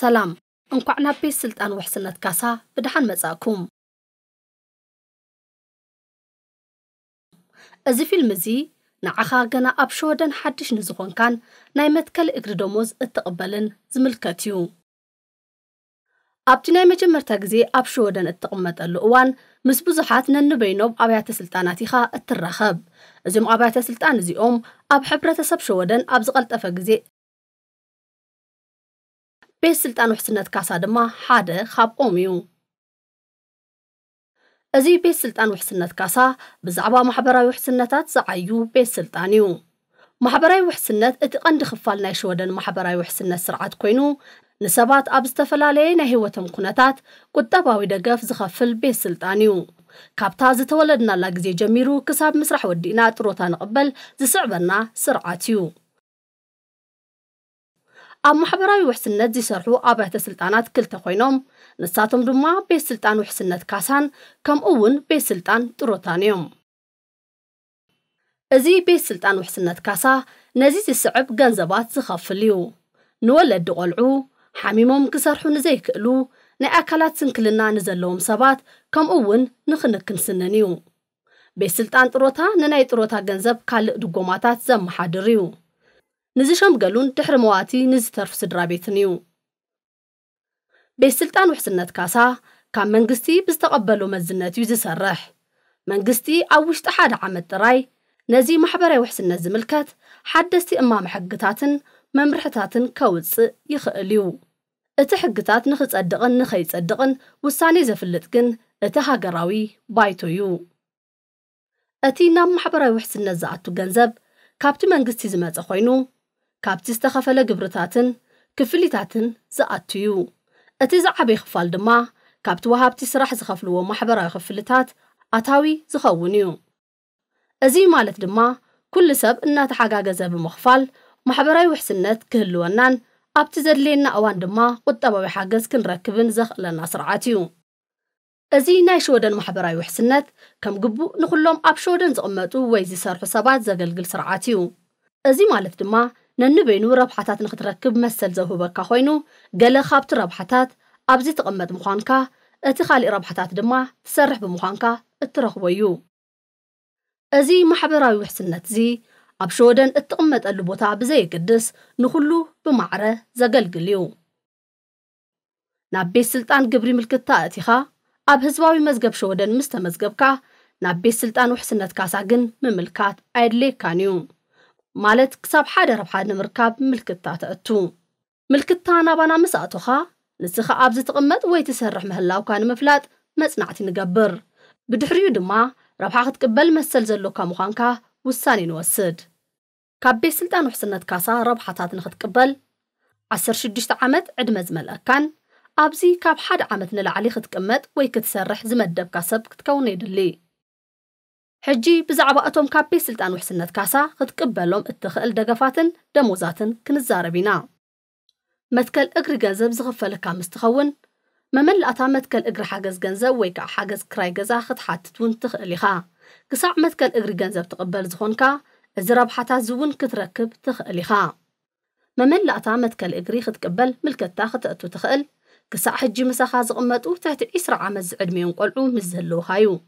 ሰላም እንኳዕ ናብ ቤት ስልጣን ውሕስነት ካሳ ብድሓን መጻእኩም እዚ ፊልም እዚ ንዓኻ ገና ኣብ ሸወደን ሓድሽ ንዝኾንካን ናይ መትከል እግሪ ደሞዝ እትቕበልን ዝምልከት እዩ ኣብቲ ናይ መጀመርታ ግዜ ኣብ ሽወደን እትቕመጠሉ እዋን ምስ ብዙሓት ነንበይኖም ኣብያተ ስልጣናት ኢኻ እትራኸብ እዚኦም ኣብያተ ስልጣን እዚኦም ኣብ ሕብረተሰብ ሸወደን ኣብ ዝቐልጠፈ ግዜ بيه سلطان وحسنات كاسا دما حادة خاب قوميو ازي بيه سلطان وحسنات كاسا بزعبا محبرا وحسناتات زعيو بيه سلطانيو محبرا وحسنات اتقان دخفال نايشودن محبرا وحسنات سرعات كوينو نسبات أبستفلالي نهيوة مقنطات قد تباوي دقاف زخفل بيه سلطانيو كابتاز تولدنا لاقزي جميرو كساب مسرح ودينات روتان قبل زي سعبنا سرعاتيو ኣብ ማሕበራዊ ውሕስነት ዝሰርሑ ኣብያተ ስልጣናት ክልተ ኮይኖም ንሳቶም ድማ ቤት ስልጣን ውሕስነት ካሳን ከምኡ እውን ቤት ስልጣን ጥሮታን እዮም እዚ ቤት ስልጣን ውሕስነት ካሳ ነዚ ዝስዕብ ገንዘባት ዝኸፍል እዩ ንወለዲ ቆልዑ ሓሚሞም ክሰርሑ ንዘይክእሉ ናይ ኣካላት ስንክልና ንዘለዎም ሰባት ከምኡ እውን ንኽንክን ስንን እዩ ቤት ስልጣን ጥሮታ ንናይ ጥሮታ ገንዘብ ካልእ ድጎማታት ዘመሓድር እዩ ንዝሸም ገሉን ድሕሪ መዋእቲ ንዝተርፍ ስድራ ቤትን እዩ ቤት ስልጣን ውሕስነት ካሳ ካብ መንግስቲ ብዝተቐበሎ መዝነት እዩ ዝሰርሕ መንግስቲ ኣብ ውሽጢ ሓደ ዓመት ጥራይ ነዚ ማሕበራዊ ውሕስነት ዝምልከት ሓደስቲ እማም ሕግታትን መምርሕታትን ከውፅእ ይኽእል እዩ እቲ ሕግታት ንኽጸድቕን ንኸይጸድቕን ውሳኔ ዘፍልጥ ግን እቲ ሃገራዊ ባይቶ እዩ እቲ ናብ ማሕበራዊ ውሕስነት ዝኣቱ ገንዘብ ካብቲ መንግስቲ ዝመፀ ኮይኑ كابتس استخفل قبرتاتن كفليتاتن زاتيو اتي زعبي خفال دما كابت وهابتي سراح زخفلو ومحبرا خفلتات اتاوي زخونيو ازي مالت دما كل سب انا تحقاق زب مخفال محبرا وحسنات كهل ونان ابتي زدلينا اوان دما قطبا بحقز كن ركبن زخ لنا سرعاتيو ازي نايش ودن محبرا وحسنات كم قبو نخلوم ابشودن زقمتو ويزي سرح سبات زقلقل سرعاتيو ازي مالت دما ነንበይኑ ረብሓታት ንኽትረክብ መሰል ዘውህበካ ኮይኑ ገለ ካብቲ ረብሓታት ኣብዚ ትቕመጥ ምዃንካ እቲ ኻሊእ ረብሓታት ድማ ትሰርሕ ብምዃንካ እትረኽቦ እዩ እዚ ማሕበራዊ ውሕስነት እዚ ኣብ ሸወደን እትቕመጠሉ ቦታ ብዘየግድስ ንኹሉ ብማዕረ ዘገልግል እዩ ናብ ቤት ስልጣን ግብሪ ምልክትታ እቲኻ ኣብ ህዝባዊ መዝገብ ሸወደን ምስ ተመዝገብካ ናብ ቤት ስልጣን ውሕስነት ካሳ ግን ምምልካት ኣየድልየካን እዩ مالت كساب حادة ربحاد نمركاب ملكتا تأتو بانا نابانا مساتوخا نسخة عبز تقمت ويتسرح مهلاو كان مفلات مسنعتي نقبر بدحريو دما ربحاق تقبل مسل زلو كاموخانكا وساني نوسد كابي سلطان وحسنت كاسا ربحاتات نخد قبل عسر شدشت عمت عد مزمل أكان أبزي كاب حاد عمت نلعلي خد قمت ويكتسرح زمد دب كاسب كتكوني دلي حجي بزعب أتوم كابي سلطان وحسنات كاسا قد قبلهم اتخل دقفاتن دموزاتن كنزاربينا متكل اقري قزب زغفل كام استخون ممن لاتا متكل اقري حاجز قنزا ويكا حاجز كراي قزا خد حاتتون تخلي خا قصع متكل اقري قنزب تقبل زخونكا ازراب حتى زون كتركب تخلي خا ممن لاتا متكل اقري خد قبل ملكتا خد تأتو تخل قصع حجي مساخا زغمتو تحت عيسر عمز عدمي ونقلعو مزهلو خايو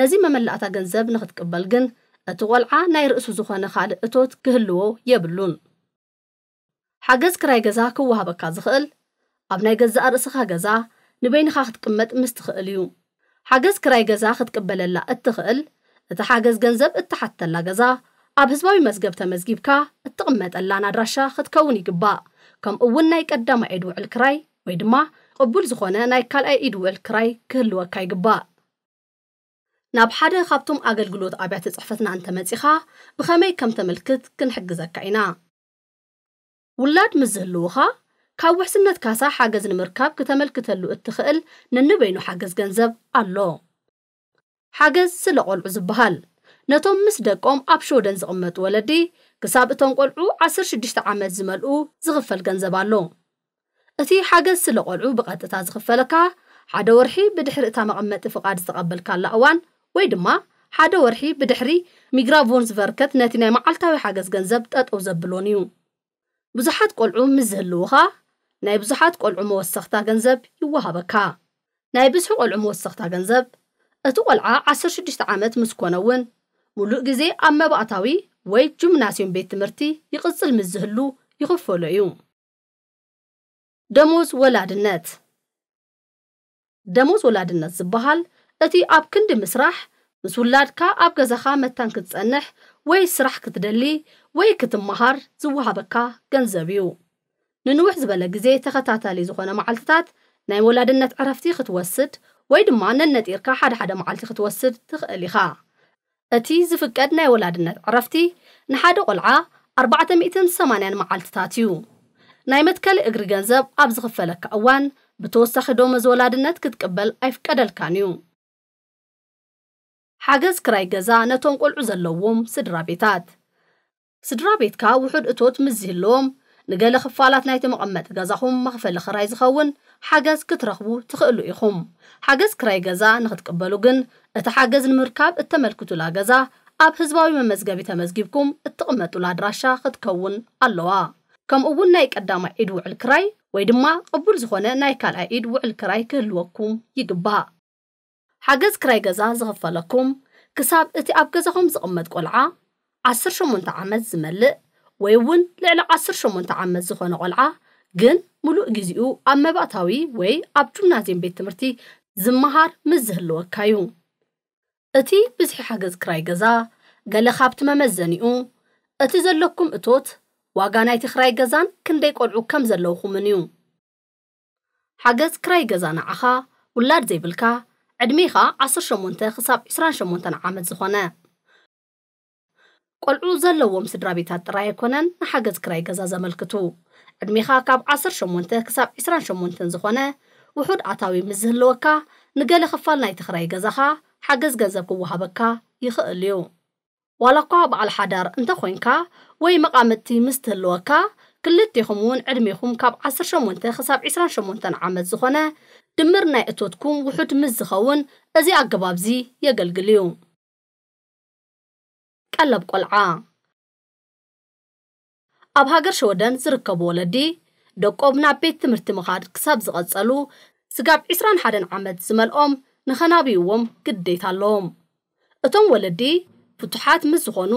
ነዚ መመላእታ ገንዘብ ንኽትቅበል ግን እቲ ቖልዓ ናይ ርእሱ ዝኾነ ኻልእ እቶት ክህልዎ የብሉን ሓገዝ ክራይ ገዛ ክወሃበካ ዝኽእል ኣብ ናይ ገዛእ ርእስኻ ገዛ ንበይንኻ ክትቅመጥ ምስ ትኽእል እዩ ሓገዝ ክራይ ገዛ ክትቅበለላ እትኽእል እቲ ሓገዝ ገንዘብ እትሓተላ ገዛ ኣብ ህዝባዊ መዝገብ ተመዝጊብካ እትቕመጠላን ኣድራሻ ክትከውን ይግባእ ከምኡ እውን ናይ ቀዳማይ ኢድ ውዕል ክራይ ወይ ድማ ቅቡል ዝኾነ ናይ ካልኣይ ኢድ ውዕል ክራይ ክህልወካ ይግባእ ناب حدا خابتم أغل قلود أبيعت صحفتنا عن تمتيخا بخامي كم تملكت كن حقزك عينا ولاد مزهلوها كاو حسنت كاسا حاجز المركب كتملكت اللو اتخيل ننبينو حاجز جنزب اللو حاجز سلقو العزبهال نتم مسدقوم أبشو دنز أمت ولدي كساب اتون قلعو عصر شدشت عمد زملقو زغفل جنزب اللو اتي حاجز سلقو العو بغتتا زغفلكا عدورحي بدحر اتام أمت فقاد استقبل كالاوان ويد ما حدا ورحي بدحري ميغرا فونز فركت ناتينا معلتاوي حاجز جنزبت أو زبلونيو بزحات قلعو مزلوها ناي بزحات قلعو موسختا جنزب يوها بكا ناي بزحو قلعو موسختا جنزب أتو قلعا عسر شدشت عامت مسكونوون مولو قزي أما بقطاوي ويد جمناسيون بيت مرتي يقصل مزهلو يخفو لعيو دموز ولادنات دموز ولادنات زبهال اتي آب کند مسرح مسولاد کا آب گذاخ متن کت سنح وی سرح کت دلی وی کت مهار زوها بکا گن زبیو ننوح زبال جزی تختاتالی زخوان معلتات نی ولاد نت عرفتی خت وسط وی دمان نت ارکا حد حد معلتی خت وسط تخلی خا اتی زفکد نی ولاد نت عرفتی نحد قلعة أربعة مئتين ثمانين معلت تاتيو نايمة كل إغري أوان بتوسخ دوم زولادنات كتقبل أيف كدل كانيو حاجز كراي جزا نتون قل عزلوهم سدرابيتات سدرابيت كا وحد اتوت مزهلوم نقل خفالات نايت مقمت جزاهم مخفل خراي زخون حاجز كترخبو تخلو إخم حاجز كراي جزا نخد قبلو جن اتحاجز المركاب التملكتو لا جزا أب هزباوي من مزجبي تمزجبكم التقمتو لا دراشة خد كون اللوا كم أول نايك قدام عيد وعل كراي ወይ ድማ ቅቡል ዝኾነ ናይ ካልኣይ ኢድ ውዕል ሓገዝ ክራይ ገዛ ዝኽፈለኩም ክሳብ እቲ ኣብ ገዛኹም ዝቕመጥ ቆልዓ 18 ዓመት ዝመልእ ወይ እውን ልዕሊ 18 ዓመት ዝኾነ ቆልዓ ግን ሙሉእ ግዚኡ ኣብ መባእታዊ ወይ ኣብ ጅምናዝየም ቤት ትምህርቲ ዝመሃር ምስ ዝህልወካ እዩ እቲ ብዝሒ ሓገዝ ክራይ ገዛ ገለ ካብቲ መመዘኒኡ እቲ ዘለኩም እቶት ዋጋ ናይቲ ክራይ ገዛን ክንደይ ቆልዑ ከም ዘለውኹምን እዩ ሓገዝ ክራይ ገዛ ንዓኻ ውላድ ዘይብልካ ዕድሜኻ 1ሸሞንተ ክሳብ 28 ዓመት ዝኾነ ቆልዑ ዘለዎም ስድራ ቤታት ጥራይ ኣይኮነን ንሓገዝ ክራይ ገዛ ዘመልክቱ ዕድሜኻ ካብ 18 ክሳብ 28 ዝኾነ ውሑድ ኣታዊ ምስ ዝህልወካ ንገለ ክፋል ናይ ትኽራይ ገዛኻ ሓገዝ ገንዘብ ክወሃበካ ይኽእል እዩ ዋላ እኳ በዓል ሓዳር እንተኮይንካ ወይ መቃምጥቲ ምስ ትህልወካ ክልቲኹም እውን ዕድሜኹም ካብ 18 ክሳብ 28 ዓመት ዝኾነ ድምር ናይ እቶትኩም ውሑድ ምስ ዝኸውን እዚ ኣገባብ እዚ የገልግል እዩ ቀለብ ቆልዓ ኣብ ሃገር ሸወደን ዝርከቡ ወለዲ ደቆም ናብ ቤት ትምህርቲ ምኻድ ክሳብ ዝቐጸሉ ስጋብ 21 ዓመት ዝመልኦም ንኸናብይዎም ግዴታ ኣለዎም እቶም ወለዲ ፍቱሓት ምስ ዝኾኑ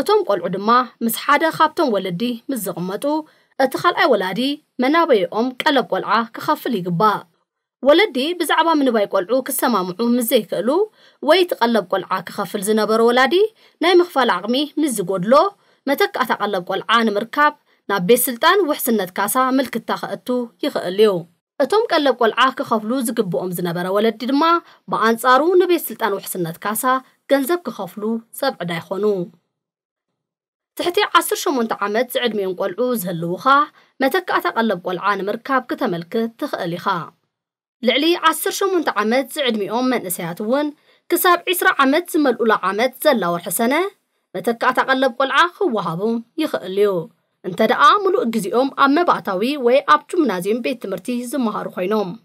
እቶም ቆልዑ ድማ ምስ ሓደ ካብቶም ወለዲ ምስ ዝቕመጡ እቲ ካልኣይ ወላዲ መናበይኦም ቀለብ ቆልዓ ክኸፍል ይግባእ ولدي بزعبا من باي قلعو كسما معوه مزي كالو وي تقلب قلعا كخفل زنبر ولدي ناي مخفال عقمي مزي قدلو متك اتقلب قلعا نمركاب ناب بي سلطان وحسنت كاسا ملك اتو يخليو اتوم قلب قلعا كخفلو زقبو ام زنبر ولدي دما بانصارو نبي سلطان وحسنت كاسا قنزب كخفلو سبع دايخونو تحتي عصر شو منت عمد زعلمي قلعو زهلوخا متك اتقلب قلعا نمركاب كتملك تخليخا لعلي عصر شو من تعمد زعد ميوم من نسياتون كساب عسر عمد زمال أولا عمد زلا ورحسنة متكا تقلب قلعا خوهابون يخليو انتا دعا ملو اقزيوم أما بعتاوي وي أب جمنازيم بيت مرتي زمهارو خينوم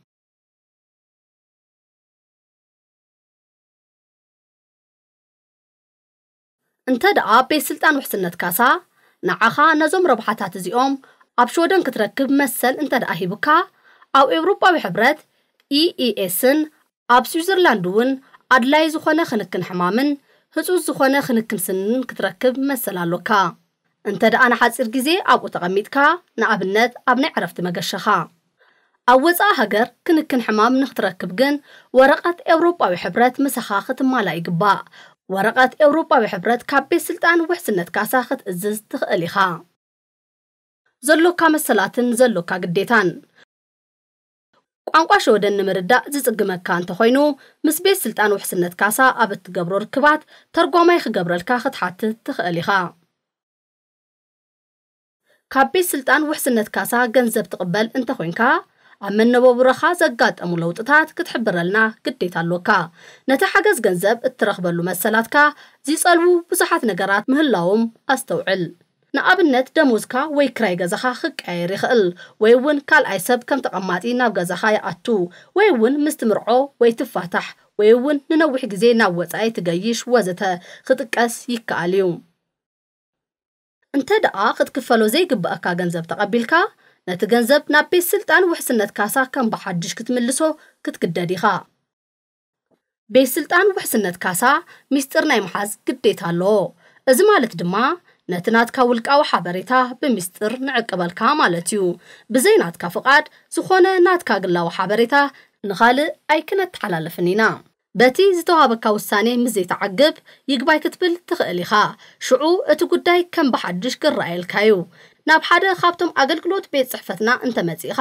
انتا دعا بيسلتان وحسنت كاسا نعاخا نزوم ربحاتات زيوم أب شودن كتركب مسل انتا دعا هيبوكا أو إوروبا وحبرت ኢኢኤስን ኣብ ስዊዘርላንድ እውን ኣድላይ ዝኾነ ክንክን ሕማምን ህፁፅ ዝኾነ ክንክን ስንን ክትረክብ መሰል ኣሎካ እንተ ደኣ ንሓፂር ግዜ ኣብኡ ተቐሚጥካ ንኣብነት ኣብ ናይ ዕረፍቲ መገሸኻ ኣብ ወፃኢ ሃገር ክንክን ሕማም ንክትረክብ ግን ወረቐት ኤውሮጳዊ ሕብረት ምሳኻ ክትማላ ይግባእ ወረቐት ኤውሮጳዊ ሕብረት ካብ ቤት ስልጣን ውሕስነት ካሳ ክትእዝዝ ትኽእል ኢኻ ዘሎካ መሰላትን ዘሎካ ግዴታን ቋንቋ ሸወደኒ ንምርዳእ ዝፅግመካ እንተኮይኑ ምስ ቤት ስልጣን ውሕስነት ካሳ ኣብ እትገብሮ ርክባት ተርጓማይ ክገብረልካ ክትሓትት ትኽእል ኢኻ ካብ ቤት ስልጣን ውሕስነት ካሳ ገንዘብ ትቕበል እንተ ኮንካ ኣብ መነባብሮኻ ዘጋጠሙ ለውጥታት ክትሕብረልና ግዴታ ኣለካ ነቲ ሓገዝ ገንዘብ እትረኽበሉ መሰላትካ ዝፀልቡ ብዙሓት ነገራት ምህላዎም ኣስተውዕል ንኣብነት ደሞዝካ ወይ ክራይ ገዛኻ ክቀየር ይኽእል ወይ እውን ካልኣይ ሰብ ከም ተቐማጢ ናብ ገዛኻ ይኣቱ ወይ እውን ምስ ትምርዖ ወይ ትፋታሕ ወይ እውን ንነዊሕ ግዜ ናብ ወፃኢ ትገይሽ ወዘተ ክጥቀስ ይከኣል እዩ እንተ ደኣ ክትክፈሎ ዘይግብአካ ገንዘብ ተቐቢልካ ነቲ ገንዘብ ናብ ቤት ስልጣን ውሕስነት ካሳ ከም ብሓድሽ ክትምልሶ ክትግደድ ኢኻ ቤት ስልጣን ውሕስነት ካሳ ሚስጢር ናይ ምሓዝ ግዴታ ኣለዎ እዚ ማለት ድማ ነትናትካ ውልቃዊ ሓበሬታ ብምስጢር ንዕቅበልካ ማለት እዩ ብዘይ ናትካ ፍቓድ ዝኾነ ናትካ ግላዊ ሓበሬታ ንኻልእ ኣይክነተሓላለፍን ኢና በቲ ዝተዋሃበካ ውሳኔ ምዘይተዓግብ ይግባይ ክትብል ትኽእል ኢኻ ሽዑ እቲ ጉዳይ ከም ብሓድሽ ክረኣየልካ እዩ ናብ ሓደ ካብቶም ኣገልግሎት ቤት ፅሕፈትና እንተመፂእኻ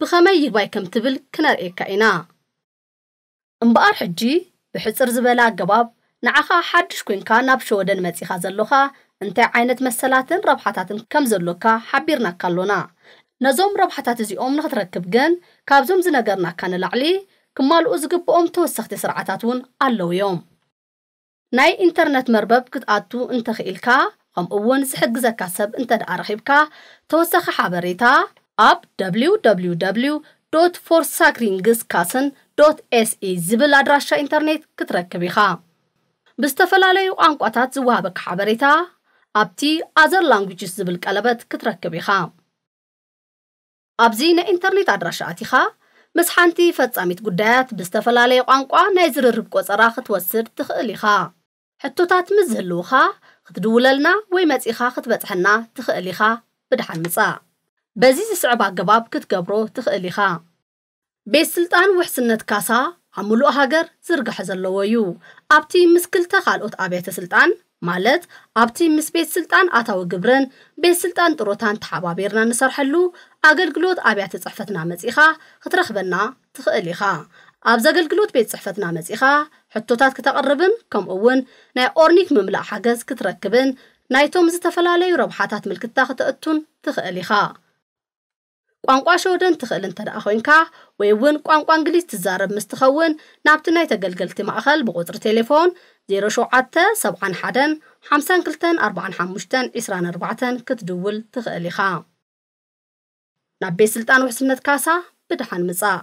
ብኸመይ ይግባይ ከም ትብል ክነርእየካ ኢና እምበኣር ሕጂ ብሕፅር ዝበለ ኣገባብ ንዓኻ ሓድሽ ኮይንካ ናብ ሸወደን መፂኻ ዘለኻ እንታይ ዓይነት መሰላትን ረብሓታትን ከም ዘሎካ ሓቢርናካ ኣሎና ነዞም ረብሓታት እዚኦም ንኽትረክብ ግን ካብዞም ዝነገርናካ ንላዕሊ ክማልኡ ዝግብኦም ተወሰኽቲ ስርዓታት እውን ኣለዉ እዮም ናይ ኢንተርነት መርበብ ክትኣቱ እንተኽኢልካ ከምኡ እውን ዝሕግዘካ ሰብ እንተ ደኣ ረኺብካ ተወሳኺ ሓበሬታ ኣብ www ዶት ካስን ኤስኢ ዝብል ኣድራሻ ኢንተርኔት ክትረክብ ኢኻ ብዝተፈላለዩ ቋንቋታት ዝወሃበካ ሓበሬታ ኣብቲ ኣዘር ላንጉጅስ ዝብል ቀለበት ክትረክብ ኢኻ ኣብዚ ናይ ኢንተርኔት ኣድራሻ ኣቲኻ ምስ ሓንቲ ፈጻሚት ጉዳያት ብዝተፈላለየ ቋንቋ ናይ ዝርርብ ቆፀራ ክትወስድ ትኽእል ኢኻ ሕቶታት ምስ ዝህልውኻ ክትድውለልና ወይ መጺኻ ክትበጽሐና ትኽእል ኢኻ ብድሓን ምጻእ በዚ ዝስዕብ ኣገባብ ክትገብሮ ትኽእል ኢኻ ቤት ስልጣን ውሕስነት ካሳ ኣብ ምሉእ ሃገር ዝርግሐ ዘለዎ እዩ ኣብቲ ምስክልተ ካልኦት ኣብያተ ስልጣን ማለት ኣብቲ ምስ ቤት ስልጣን ኣታዊ ግብርን ቤት ስልጣን ጥሮታን ተሓባቢርና ንሰርሐሉ ኣገልግሎት ኣብያተ ፅሕፈትና መፂኻ ክትረኽበና ትኽእል ኢኻ ኣብ ዘገልግሎት ቤት ፅሕፈትና መፂኻ ሕቶታት ክተቐርብን ከምኡ እውን ናይ ኦርኒክ ምምላእ ሓገዝ ክትረክብን ናይቶም ዝተፈላለዩ ረብሓታት ምልክታ ክተእቱን ትኽእል ኢኻ ቋንቋ ሸወደን ትኽእል እንተ ደኣ ኮንካ ወይ እውን ቋንቋ እንግሊዝ ትዛረብ ምስ ትኸውን ናብቲ ናይ ተገልገልቲ ማእኸል ብቁፅሪ ቴሌፎን 0771 5245 ክትድውል ትኽእል ኢኻ ናብ ቤት ስልጣን ውሕስነት ካሳ ብድሓን ምጻእ